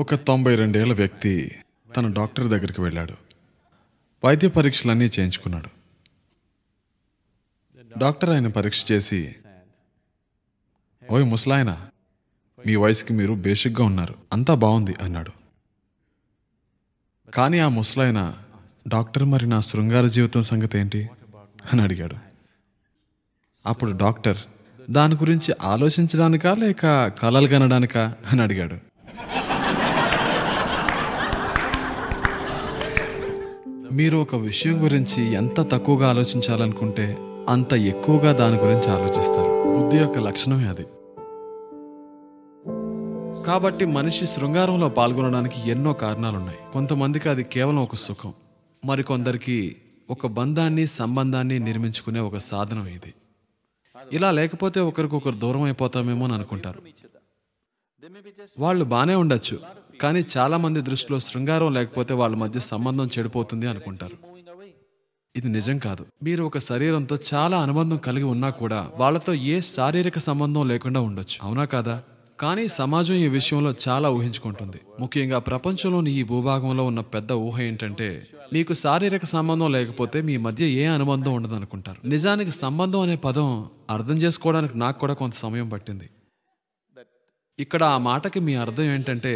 ఒక తొంభై రెండేళ్ల వ్యక్తి తన డాక్టర్ దగ్గరికి వెళ్ళాడు వైద్య పరీక్షలన్నీ చేయించుకున్నాడు డాక్టర్ ఆయన పరీక్ష చేసి ఓయ్ ముసలాయన మీ వయసుకి మీరు బేసిక్గా ఉన్నారు అంతా బాగుంది అన్నాడు కానీ ఆ ముసలాయన డాక్టర్ మరి నా శృంగార జీవితం సంగతి ఏంటి అని అడిగాడు అప్పుడు డాక్టర్ దాని గురించి ఆలోచించడానికా లేక కలలు కనడానికా అని అడిగాడు మీరు ఒక విషయం గురించి ఎంత తక్కువగా ఆలోచించాలనుకుంటే అంత ఎక్కువగా దాని గురించి ఆలోచిస్తారు బుద్ధి యొక్క లక్షణమే అది కాబట్టి మనిషి శృంగారంలో పాల్గొనడానికి ఎన్నో కారణాలున్నాయి కొంతమందికి అది కేవలం ఒక సుఖం మరికొందరికి ఒక బంధాన్ని సంబంధాన్ని నిర్మించుకునే ఒక సాధనం ఇది ఇలా లేకపోతే ఒకరికొకరు దూరం అయిపోతామేమో అని అనుకుంటారు వాళ్ళు బాగానే ఉండొచ్చు కానీ చాలామంది దృష్టిలో శృంగారం లేకపోతే వాళ్ళ మధ్య సంబంధం చెడిపోతుంది అనుకుంటారు ఇది నిజం కాదు మీరు ఒక శరీరంతో చాలా అనుబంధం కలిగి ఉన్నా కూడా వాళ్ళతో ఏ శారీరక సంబంధం లేకుండా ఉండొచ్చు అవునా కాదా కానీ సమాజం ఈ విషయంలో చాలా ఊహించుకుంటుంది ముఖ్యంగా ప్రపంచంలోని ఈ భూభాగంలో ఉన్న పెద్ద ఊహ ఏంటంటే మీకు శారీరక సంబంధం లేకపోతే మీ మధ్య ఏ అనుబంధం ఉండదు అనుకుంటారు నిజానికి సంబంధం అనే పదం అర్థం చేసుకోవడానికి నాకు కూడా కొంత సమయం పట్టింది ఇక్కడ ఆ మాటకి మీ అర్థం ఏంటంటే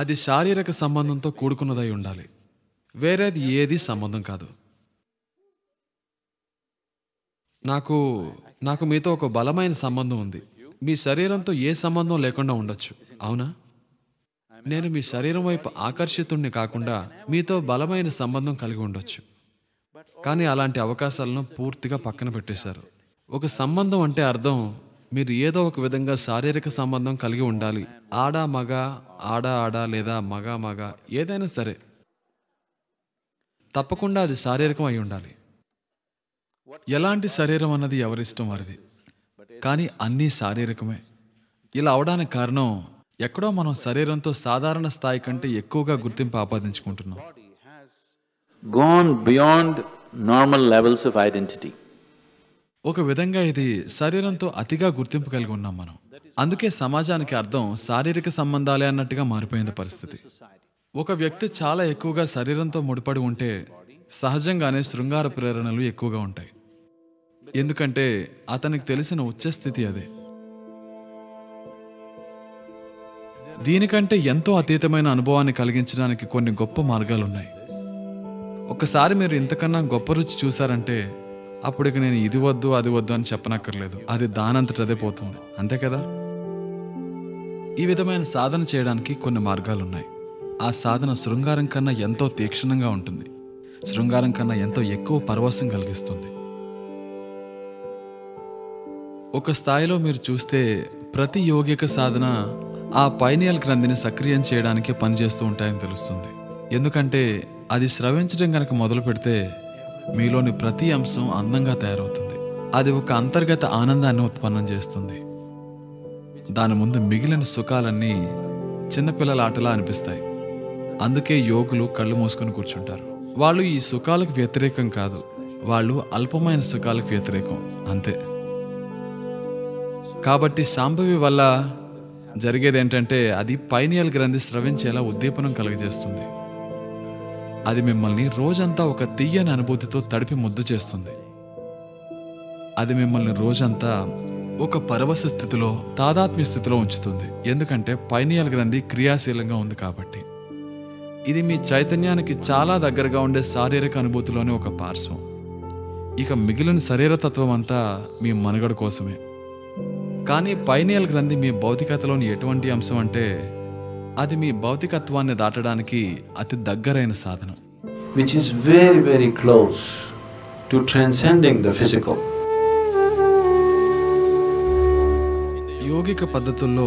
అది శారీరక సంబంధంతో కూడుకున్నదై ఉండాలి వేరేది ఏది సంబంధం కాదు నాకు నాకు మీతో ఒక బలమైన సంబంధం ఉంది మీ శరీరంతో ఏ సంబంధం లేకుండా ఉండొచ్చు అవునా నేను మీ శరీరం వైపు ఆకర్షితుణ్ణి కాకుండా మీతో బలమైన సంబంధం కలిగి ఉండొచ్చు కానీ అలాంటి అవకాశాలను పూర్తిగా పక్కన పెట్టేశారు ఒక సంబంధం అంటే అర్థం మీరు ఏదో ఒక విధంగా శారీరక సంబంధం కలిగి ఉండాలి ఆడ మగ ఆడ ఆడ లేదా మగ మగ ఏదైనా సరే తప్పకుండా అది శారీరకం అయి ఉండాలి ఎలాంటి శరీరం అన్నది ఎవరిష్టం వారిది కానీ అన్నీ శారీరకమే ఇలా అవడానికి కారణం ఎక్కడో మనం శరీరంతో సాధారణ స్థాయి కంటే ఎక్కువగా గుర్తింపు ఆపాదించుకుంటున్నాం gone beyond normal levels of identity ఒక విధంగా ఇది శరీరంతో అతిగా గుర్తింపు కలిగి ఉన్నాం మనం అందుకే సమాజానికి అర్థం శారీరక సంబంధాలే అన్నట్టుగా మారిపోయింది పరిస్థితి ఒక వ్యక్తి చాలా ఎక్కువగా శరీరంతో ముడిపడి ఉంటే సహజంగానే శృంగార ప్రేరణలు ఎక్కువగా ఉంటాయి ఎందుకంటే అతనికి తెలిసిన ఉచ్చస్థితి అదే దీనికంటే ఎంతో అతీతమైన అనుభవాన్ని కలిగించడానికి కొన్ని గొప్ప మార్గాలున్నాయి ఒకసారి మీరు ఇంతకన్నా గొప్ప రుచి చూశారంటే అప్పుడు ఇక నేను ఇది వద్దు అది వద్దు అని చెప్పనక్కర్లేదు అది దానంతట అదే పోతుంది అంతే కదా ఈ విధమైన సాధన చేయడానికి కొన్ని మార్గాలు ఉన్నాయి ఆ సాధన శృంగారం కన్నా ఎంతో తీక్షణంగా ఉంటుంది శృంగారం కన్నా ఎంతో ఎక్కువ పరవశం కలిగిస్తుంది ఒక స్థాయిలో మీరు చూస్తే ప్రతి యోగిక సాధన ఆ పైనియల్ గ్రంథిని సక్రియం చేయడానికి పనిచేస్తూ ఉంటాయని తెలుస్తుంది ఎందుకంటే అది స్రవించడం కనుక మొదలు పెడితే మీలోని ప్రతి అంశం అందంగా తయారవుతుంది అది ఒక అంతర్గత ఆనందాన్ని ఉత్పన్నం చేస్తుంది దాని ముందు మిగిలిన సుఖాలన్నీ చిన్నపిల్లల ఆటలా అనిపిస్తాయి అందుకే యోగులు కళ్ళు మూసుకొని కూర్చుంటారు వాళ్ళు ఈ సుఖాలకు వ్యతిరేకం కాదు వాళ్ళు అల్పమైన సుఖాలకు వ్యతిరేకం అంతే కాబట్టి సాంభవి వల్ల జరిగేది ఏంటంటే అది పైనియల్ గ్రంథి స్రవించేలా ఉద్దీపనం కలుగజేస్తుంది అది మిమ్మల్ని రోజంతా ఒక తీయని అనుభూతితో తడిపి ముద్దు చేస్తుంది అది మిమ్మల్ని రోజంతా ఒక పరవశ స్థితిలో తాదాత్మ్య స్థితిలో ఉంచుతుంది ఎందుకంటే పైనియల్ గ్రంథి క్రియాశీలంగా ఉంది కాబట్టి ఇది మీ చైతన్యానికి చాలా దగ్గరగా ఉండే శారీరక అనుభూతిలోని ఒక పార్శ్వం ఇక మిగిలిన శరీరతత్వం అంతా మీ మనుగడ కోసమే కానీ పైనియల్ గ్రంథి మీ భౌతికతలోని ఎటువంటి అంశం అంటే అది మీ భౌతికత్వాన్ని దాటడానికి అతి దగ్గరైన సాధనం which is very, very close to transcending the physical. యోగిక పద్ధతుల్లో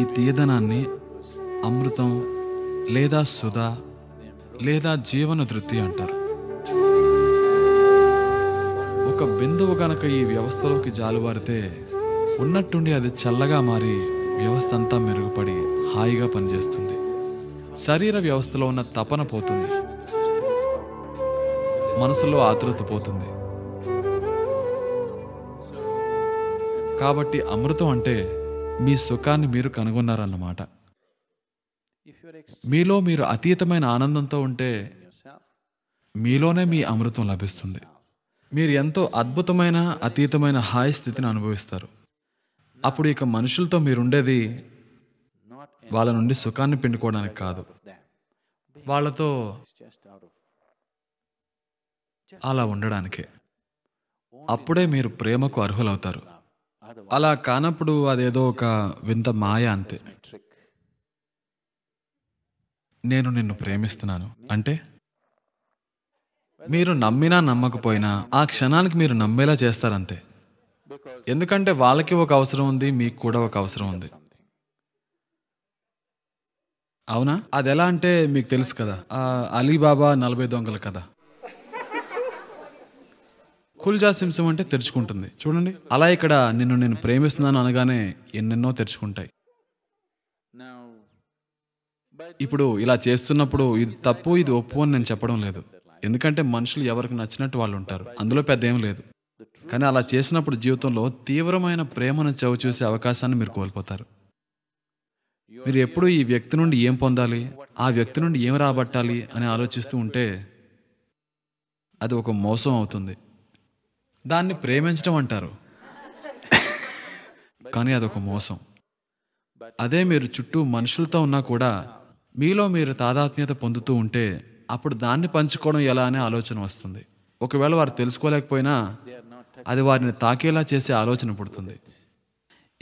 ఈ తీదనాన్ని అమృతం లేదా సుధ లేదా జీవన ధృతి అంటారు ఒక బిందువు కనుక ఈ వ్యవస్థలోకి జాలువారితే ఉన్నట్టుండి అది చల్లగా మారి వ్యవస్థ అంతా మెరుగుపడి హాయిగా పనిచేస్తుంది శరీర వ్యవస్థలో ఉన్న తపన పోతుంది మనసులో ఆతృత పోతుంది కాబట్టి అమృతం అంటే మీ సుఖాన్ని మీరు కనుగొన్నారన్నమాట మీలో మీరు అతీతమైన ఆనందంతో ఉంటే మీలోనే మీ అమృతం లభిస్తుంది మీరు ఎంతో అద్భుతమైన అతీతమైన హాయి స్థితిని అనుభవిస్తారు అప్పుడు ఇక మనుషులతో మీరుండేది వాళ్ళ నుండి సుఖాన్ని పిండుకోవడానికి కాదు వాళ్ళతో అలా ఉండడానికే అప్పుడే మీరు ప్రేమకు అర్హులవుతారు అలా కానప్పుడు అదేదో ఒక వింత మాయ అంతే నేను నిన్ను ప్రేమిస్తున్నాను అంటే మీరు నమ్మినా నమ్మకపోయినా ఆ క్షణానికి మీరు నమ్మేలా చేస్తారంతే ఎందుకంటే వాళ్ళకి ఒక అవసరం ఉంది మీకు కూడా ఒక అవసరం ఉంది అవునా అది ఎలా అంటే మీకు తెలుసు కదా అలీబాబా నలభై దొంగల కదా కుల్జా సింసం అంటే తెరుచుకుంటుంది చూడండి అలా ఇక్కడ నిన్ను నేను ప్రేమిస్తున్నాను అనగానే ఎన్నెన్నో తెరుచుకుంటాయి ఇప్పుడు ఇలా చేస్తున్నప్పుడు ఇది తప్పు ఇది ఒప్పు అని నేను చెప్పడం లేదు ఎందుకంటే మనుషులు ఎవరికి నచ్చినట్టు వాళ్ళు ఉంటారు అందులో పెద్ద ఏం లేదు కానీ అలా చేసినప్పుడు జీవితంలో తీవ్రమైన ప్రేమను చవి చూసే అవకాశాన్ని మీరు కోల్పోతారు మీరు ఎప్పుడు ఈ వ్యక్తి నుండి ఏం పొందాలి ఆ వ్యక్తి నుండి ఏం రాబట్టాలి అని ఆలోచిస్తూ ఉంటే అది ఒక మోసం అవుతుంది దాన్ని ప్రేమించడం అంటారు కానీ అదొక మోసం అదే మీరు చుట్టూ మనుషులతో ఉన్నా కూడా మీలో మీరు తాదాత్మ్యత పొందుతూ ఉంటే అప్పుడు దాన్ని పంచుకోవడం ఎలా అనే ఆలోచన వస్తుంది ఒకవేళ వారు తెలుసుకోలేకపోయినా అది వారిని తాకేలా చేసే ఆలోచన పుడుతుంది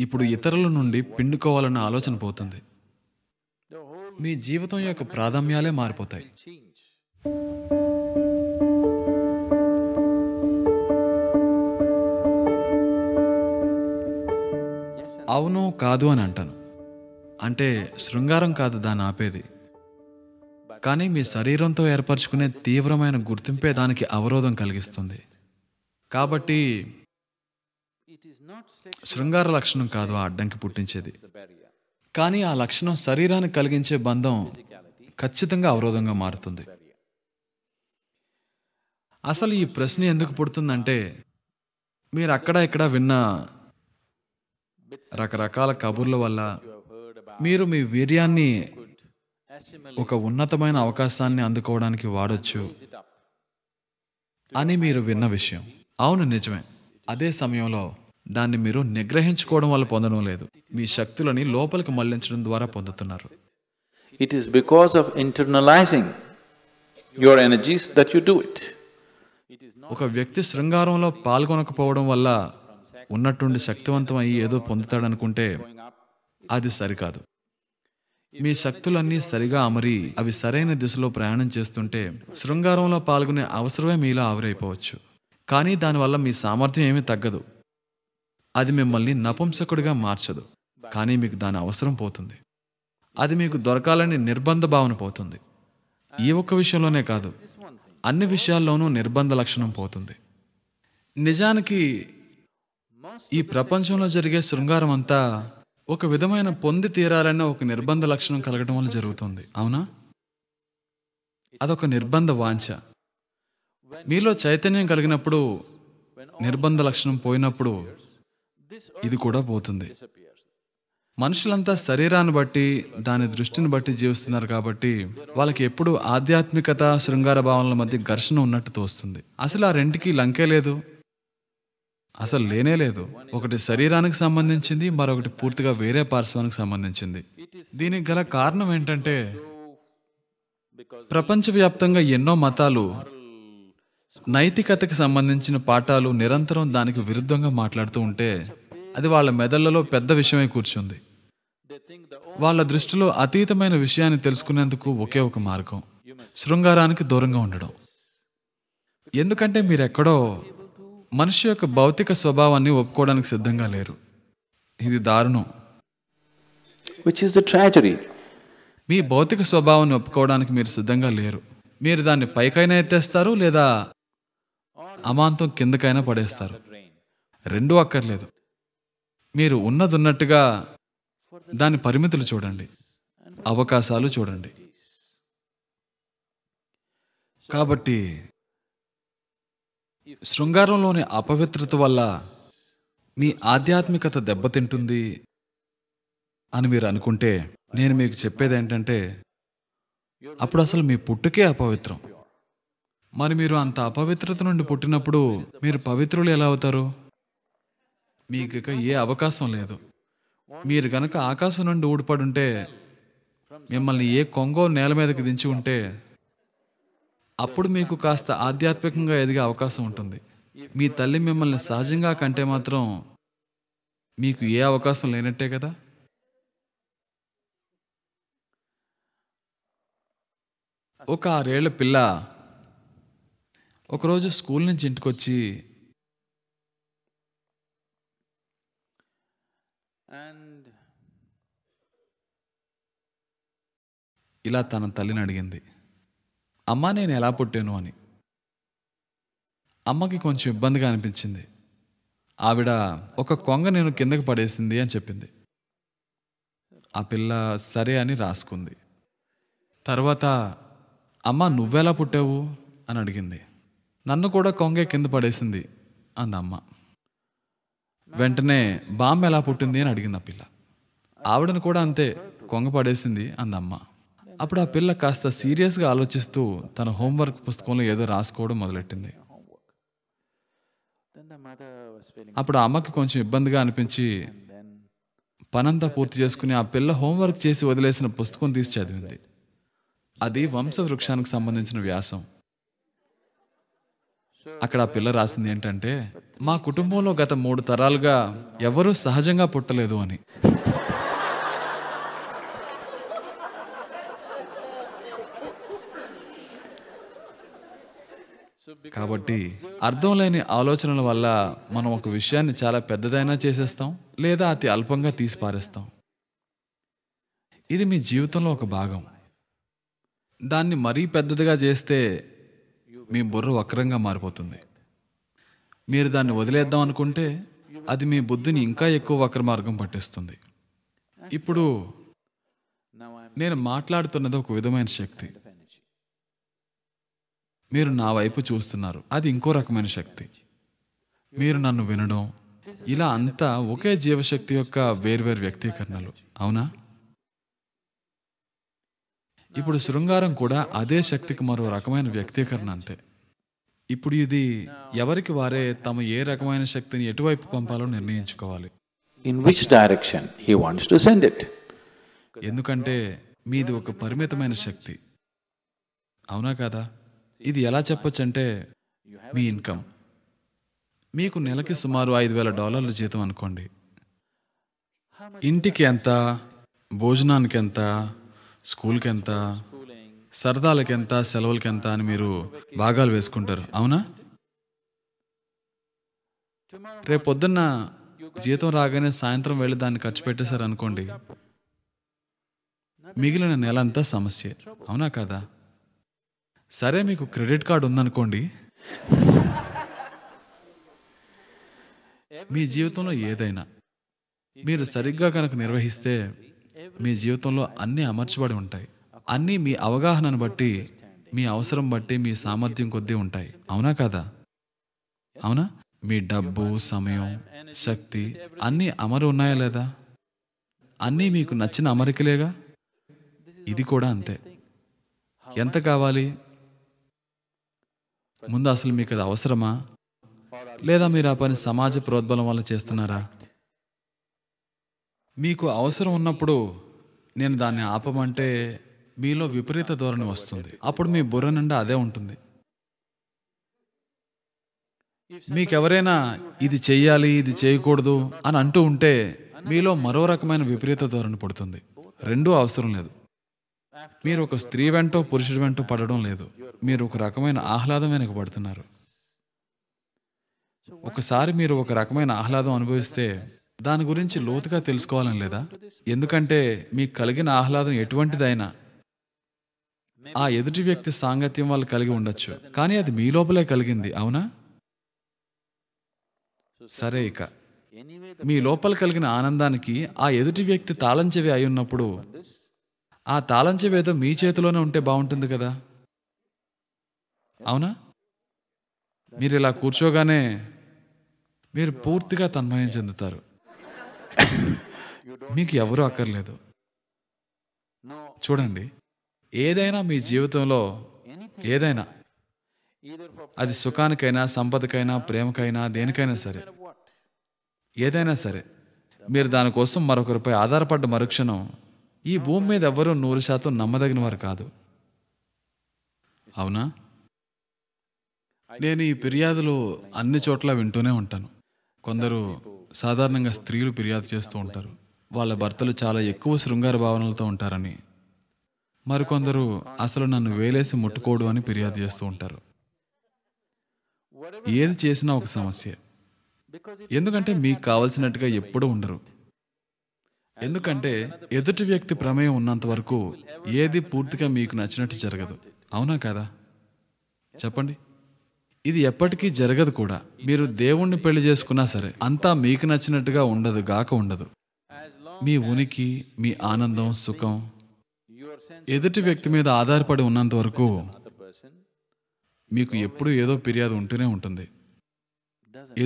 ఇప్పుడు ఇతరుల నుండి పిండుకోవాలన్న ఆలోచన పోతుంది మీ జీవితం యొక్క ప్రాధాన్యాలే మారిపోతాయి అవును కాదు అని అంటాను అంటే శృంగారం కాదు దాన్ని ఆపేది కానీ మీ శరీరంతో ఏర్పరచుకునే తీవ్రమైన గుర్తింపే దానికి అవరోధం కలిగిస్తుంది కాబట్టి శృంగార లక్షణం కాదు ఆ అడ్డంకి పుట్టించేది కానీ ఆ లక్షణం శరీరానికి కలిగించే బంధం ఖచ్చితంగా అవరోధంగా మారుతుంది అసలు ఈ ప్రశ్న ఎందుకు పుడుతుందంటే మీరు అక్కడ ఇక్కడ విన్న రకరకాల కబుర్ల వల్ల మీరు మీ వీర్యాన్ని ఒక ఉన్నతమైన అవకాశాన్ని అందుకోవడానికి వాడచ్చు అని మీరు విన్న విషయం అవును నిజమే అదే సమయంలో దాన్ని మీరు నిగ్రహించుకోవడం వల్ల పొందడం లేదు మీ శక్తులని లోపలికి మళ్లించడం ద్వారా పొందుతున్నారు it is because of internalising your energies that you do it ఒక వ్యక్తి శృంగారంలో పాల్గొనకపోవడం వల్ల ఉన్నట్టుండి శక్తివంతం అయ్యి ఏదో పొందుతాడనుకుంటే అది సరికాదు మీ శక్తులన్నీ సరిగా అమరి అవి సరైన దిశలో ప్రయాణం చేస్తుంటే శృంగారంలో పాల్గొనే అవసరమే మీలో ఆవిరైపోవచ్చు కానీ దానివల్ల మీ సామర్థ్యం ఏమీ తగ్గదు అది మిమ్మల్ని నపుంసకుడిగా మార్చదు కానీ మీకు దాని అవసరం పోతుంది అది మీకు దొరకాలని నిర్బంధ భావన పోతుంది ఈ ఒక్క విషయంలోనే కాదు అన్ని విషయాల్లోనూ నిర్బంధ లక్షణం పోతుంది నిజానికి ఈ ప్రపంచంలో జరిగే శృంగారం అంతా ఒక విధమైన పొంది తీరాలన్న ఒక నిర్బంధ లక్షణం కలగడం వల్ల జరుగుతుంది అవునా అదొక నిర్బంధ వాంఛ మీలో చైతన్యం కలిగినప్పుడు నిర్బంధ లక్షణం పోయినప్పుడు ఇది కూడా పోతుంది మనుషులంతా శరీరాన్ని బట్టి దాని దృష్టిని బట్టి జీవిస్తున్నారు కాబట్టి వాళ్ళకి ఎప్పుడూ ఆధ్యాత్మికత శృంగార భావనల మధ్య ఘర్షణ ఉన్నట్టు తోస్తుంది అసలు ఆ రెంటికి లంకే లేదు అసలు లేనే లేదు ఒకటి శరీరానికి సంబంధించింది మరొకటి పూర్తిగా వేరే పార్శ్వానికి సంబంధించింది దీనికి గల కారణం ఏంటంటే ప్రపంచవ్యాప్తంగా ఎన్నో మతాలు నైతికతకి సంబంధించిన పాఠాలు నిరంతరం దానికి విరుద్ధంగా మాట్లాడుతూ ఉంటే అది వాళ్ళ మెదళ్లలో పెద్ద విషయమై కూర్చుంది వాళ్ళ దృష్టిలో అతీతమైన విషయాన్ని తెలుసుకునేందుకు ఒకే ఒక మార్గం శృంగారానికి దూరంగా ఉండడం ఎందుకంటే మీరెక్కడో మనిషి యొక్క భౌతిక స్వభావాన్ని ఒప్పుకోవడానికి సిద్ధంగా లేరు ఇది దారుణం విచ్ ఇస్ ద ట్రాజడీ మీ భౌతిక స్వభావాన్ని ఒప్పుకోవడానికి మీరు సిద్ధంగా లేరు మీరు దాన్ని పైకైనా ఎత్తేస్తారు లేదా అమాంతం కిందకైనా పడేస్తారు రెండూ అక్కర్లేదు మీరు ఉన్నది ఉన్నట్టుగా దాని పరిమితులు చూడండి అవకాశాలు చూడండి కాబట్టి శృంగారంలోని అపవిత్రత వల్ల మీ ఆధ్యాత్మికత దెబ్బతింటుంది అని మీరు అనుకుంటే నేను మీకు చెప్పేది ఏంటంటే అప్పుడు అసలు మీ పుట్టుకే అపవిత్రం మరి మీరు అంత అపవిత్రత నుండి పుట్టినప్పుడు మీరు పవిత్రులు ఎలా అవుతారు మీకు ఏ అవకాశం లేదు మీరు గనక ఆకాశం నుండి ఊడిపడుంటే మిమ్మల్ని ఏ కొంగో నేల మీదకి దించి ఉంటే అప్పుడు మీకు కాస్త ఆధ్యాత్మికంగా ఎదిగే అవకాశం ఉంటుంది మీ తల్లి మిమ్మల్ని సహజంగా కంటే మాత్రం మీకు ఏ అవకాశం లేనట్టే కదా ఒక ఆరేళ్ల పిల్ల ఒకరోజు స్కూల్ నుంచి ఇంటికొచ్చి ఇలా తన తల్లిని అడిగింది అమ్మ నేను ఎలా పుట్టాను అని అమ్మకి కొంచెం ఇబ్బందిగా అనిపించింది ఆవిడ ఒక కొంగ నేను కిందకి పడేసింది అని చెప్పింది ఆ పిల్ల సరే అని రాసుకుంది తర్వాత అమ్మ నువ్వెలా పుట్టావు అని అడిగింది నన్ను కూడా కొంగే కింద పడేసింది అంది అమ్మ వెంటనే బామ్మ ఎలా పుట్టింది అని అడిగింది ఆ పిల్ల ఆవిడను కూడా అంతే కొంగ పడేసింది అమ్మ అప్పుడు ఆ పిల్ల కాస్త సీరియస్గా ఆలోచిస్తూ తన హోంవర్క్ పుస్తకంలో ఏదో రాసుకోవడం మొదలెట్టింది అప్పుడు ఆ అమ్మకి కొంచెం ఇబ్బందిగా అనిపించి పనంతా పూర్తి చేసుకుని ఆ పిల్ల హోంవర్క్ చేసి వదిలేసిన పుస్తకం తీసి చదివింది అది వంశవృక్షానికి సంబంధించిన వ్యాసం అక్కడ ఆ పిల్ల రాసింది ఏంటంటే మా కుటుంబంలో గత మూడు తరాలుగా ఎవరూ సహజంగా పుట్టలేదు అని కాబట్టి అర్థం లేని ఆలోచనల వల్ల మనం ఒక విషయాన్ని చాలా పెద్దదైనా చేసేస్తాం లేదా అతి అల్పంగా తీసి పారేస్తాం ఇది మీ జీవితంలో ఒక భాగం దాన్ని మరీ పెద్దదిగా చేస్తే మీ బుర్ర వక్రంగా మారిపోతుంది మీరు దాన్ని వదిలేద్దాం అనుకుంటే అది మీ బుద్ధిని ఇంకా ఎక్కువ వక్ర మార్గం పట్టిస్తుంది ఇప్పుడు నేను మాట్లాడుతున్నది ఒక విధమైన శక్తి మీరు నా వైపు చూస్తున్నారు అది ఇంకో రకమైన శక్తి మీరు నన్ను వినడం ఇలా అంతా ఒకే జీవశక్తి యొక్క వేర్వేరు వ్యక్తీకరణలు అవునా ఇప్పుడు శృంగారం కూడా అదే శక్తికి మరో రకమైన వ్యక్తీకరణ అంతే ఇప్పుడు ఇది ఎవరికి వారే తమ ఏ రకమైన శక్తిని ఎటువైపు పంపాలో నిర్ణయించుకోవాలి in which direction he wants to send it ఎందుకంటే మీది ఒక పరిమితమైన శక్తి అవునా కదా ఇది ఎలా చెప్పచ్చు అంటే మీ ఇన్కమ్ మీకు నెలకి సుమారు ఐదు వేల డాలర్ల జీతం అనుకోండి ఇంటికి ఎంత భోజనానికి ఎంత స్కూల్కి ఎంత సరదాలకి ఎంత సెలవులకి ఎంత అని మీరు భాగాలు వేసుకుంటారు అవునా రేపు పొద్దున్న జీతం రాగానే సాయంత్రం వెళ్ళి దాన్ని ఖర్చు పెట్టేశారు అనుకోండి మిగిలిన నెలంతా సమస్య అవునా కదా సరే మీకు క్రెడిట్ కార్డు ఉందనుకోండి మీ జీవితంలో ఏదైనా మీరు సరిగ్గా కనుక నిర్వహిస్తే మీ జీవితంలో అన్నీ అమర్చబడి ఉంటాయి అన్నీ మీ అవగాహనను బట్టి మీ అవసరం బట్టి మీ సామర్థ్యం కొద్దీ ఉంటాయి అవునా కదా అవునా మీ డబ్బు సమయం శక్తి అన్నీ అమరు ఉన్నాయా లేదా అన్నీ మీకు నచ్చిన అమరికలేగా ఇది కూడా అంతే ఎంత కావాలి ముందు అసలు మీకు అది అవసరమా లేదా మీరు ఆ పని సమాజ ప్రోద్బలం వల్ల చేస్తున్నారా మీకు అవసరం ఉన్నప్పుడు నేను దాన్ని ఆపమంటే మీలో విపరీత ధోరణి వస్తుంది అప్పుడు మీ బుర్ర నిండా అదే ఉంటుంది మీకెవరైనా ఇది చేయాలి ఇది చేయకూడదు అని అంటూ ఉంటే మీలో మరో రకమైన విపరీత ధోరణి పడుతుంది రెండూ అవసరం లేదు మీరు ఒక స్త్రీ వెంటో పురుషుడి వెంటో పడడం లేదు మీరు ఒక రకమైన ఆహ్లాదం వెనక పడుతున్నారు ఒకసారి మీరు ఒక రకమైన ఆహ్లాదం అనుభవిస్తే దాని గురించి లోతుగా తెలుసుకోవాలని లేదా ఎందుకంటే మీకు కలిగిన ఆహ్లాదం ఎటువంటిదైనా ఆ ఎదుటి వ్యక్తి సాంగత్యం వాళ్ళు కలిగి ఉండొచ్చు కానీ అది మీ లోపలే కలిగింది అవునా సరే ఇక మీ లోపల కలిగిన ఆనందానికి ఆ ఎదుటి వ్యక్తి తాళం చెవి అయి ఉన్నప్పుడు ఆ తాళం చెవి ఏదో మీ చేతిలోనే ఉంటే బాగుంటుంది కదా అవునా మీరు ఇలా కూర్చోగానే మీరు పూర్తిగా తన్మయం చెందుతారు మీకు ఎవరు అక్కర్లేదు చూడండి ఏదైనా మీ జీవితంలో ఏదైనా అది సుఖానికైనా సంపదకైనా ప్రేమకైనా దేనికైనా సరే ఏదైనా సరే మీరు దానికోసం మరొకరిపై ఆధారపడ్డ మరుక్షణం ఈ భూమి మీద ఎవరూ నూరు శాతం నమ్మదగిన వారు కాదు అవునా నేను ఈ ఫిర్యాదులు అన్ని చోట్ల వింటూనే ఉంటాను కొందరు సాధారణంగా స్త్రీలు ఫిర్యాదు చేస్తూ ఉంటారు వాళ్ళ భర్తలు చాలా ఎక్కువ శృంగార భావనలతో ఉంటారని మరికొందరు అసలు నన్ను వేలేసి ముట్టుకోడు అని ఫిర్యాదు చేస్తూ ఉంటారు ఏది చేసినా ఒక సమస్య ఎందుకంటే మీకు కావలసినట్టుగా ఎప్పుడూ ఉండరు ఎందుకంటే ఎదుటి వ్యక్తి ప్రమేయం ఉన్నంత వరకు ఏది పూర్తిగా మీకు నచ్చినట్టు జరగదు అవునా కదా చెప్పండి ఇది ఎప్పటికీ జరగదు కూడా మీరు దేవుణ్ణి పెళ్లి చేసుకున్నా సరే అంతా మీకు నచ్చినట్టుగా ఉండదు గాక ఉండదు మీ ఉనికి మీ ఆనందం సుఖం ఎదుటి వ్యక్తి మీద ఆధారపడి ఉన్నంత వరకు మీకు ఎప్పుడూ ఏదో ఫిర్యాదు ఉంటూనే ఉంటుంది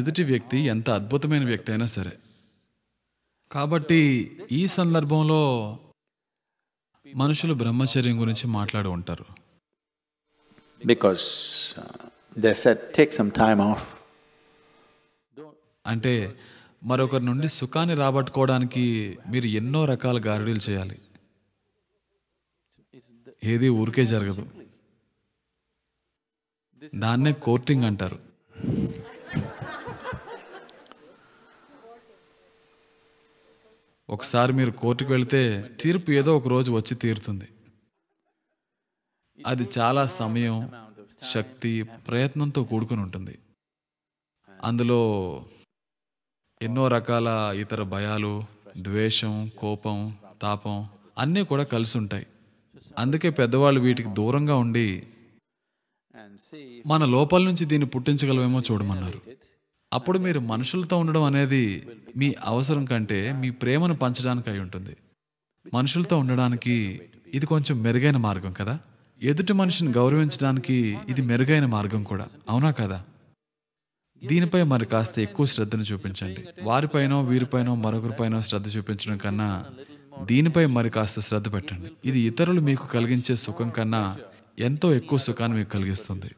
ఎదుటి వ్యక్తి ఎంత అద్భుతమైన వ్యక్తి అయినా సరే కాబట్టి ఈ సందర్భంలో మనుషులు బ్రహ్మచర్యం గురించి మాట్లాడు ఉంటారు because they set take some time off అంటే మరొకరి నుండి సుఖాన్ని రాబట్టుకోవడానికి మీరు ఎన్నో రకాల గారడీలు చేయాలి ఏది ఊరికే జరగదు దాన్నే కోర్టింగ్ అంటారు ఒకసారి మీరు కోర్టుకు వెళితే తీర్పు ఏదో ఒక రోజు వచ్చి తీరుతుంది అది చాలా సమయం శక్తి ప్రయత్నంతో కూడుకుని ఉంటుంది అందులో ఎన్నో రకాల ఇతర భయాలు ద్వేషం కోపం తాపం అన్నీ కూడా కలిసి ఉంటాయి అందుకే పెద్దవాళ్ళు వీటికి దూరంగా ఉండి మన లోపల నుంచి దీన్ని పుట్టించగలవేమో చూడమన్నారు అప్పుడు మీరు మనుషులతో ఉండడం అనేది మీ అవసరం కంటే మీ ప్రేమను పంచడానికి అయి ఉంటుంది మనుషులతో ఉండడానికి ఇది కొంచెం మెరుగైన మార్గం కదా ఎదుటి మనిషిని గౌరవించడానికి ఇది మెరుగైన మార్గం కూడా అవునా కదా దీనిపై మరి కాస్త ఎక్కువ శ్రద్ధను చూపించండి వారిపైనో వీరిపైనో మరొకరిపైనో శ్రద్ధ చూపించడం కన్నా దీనిపై మరి కాస్త శ్రద్ధ పెట్టండి ఇది ఇతరులు మీకు కలిగించే సుఖం కన్నా ఎంతో ఎక్కువ సుఖాన్ని మీకు కలిగిస్తుంది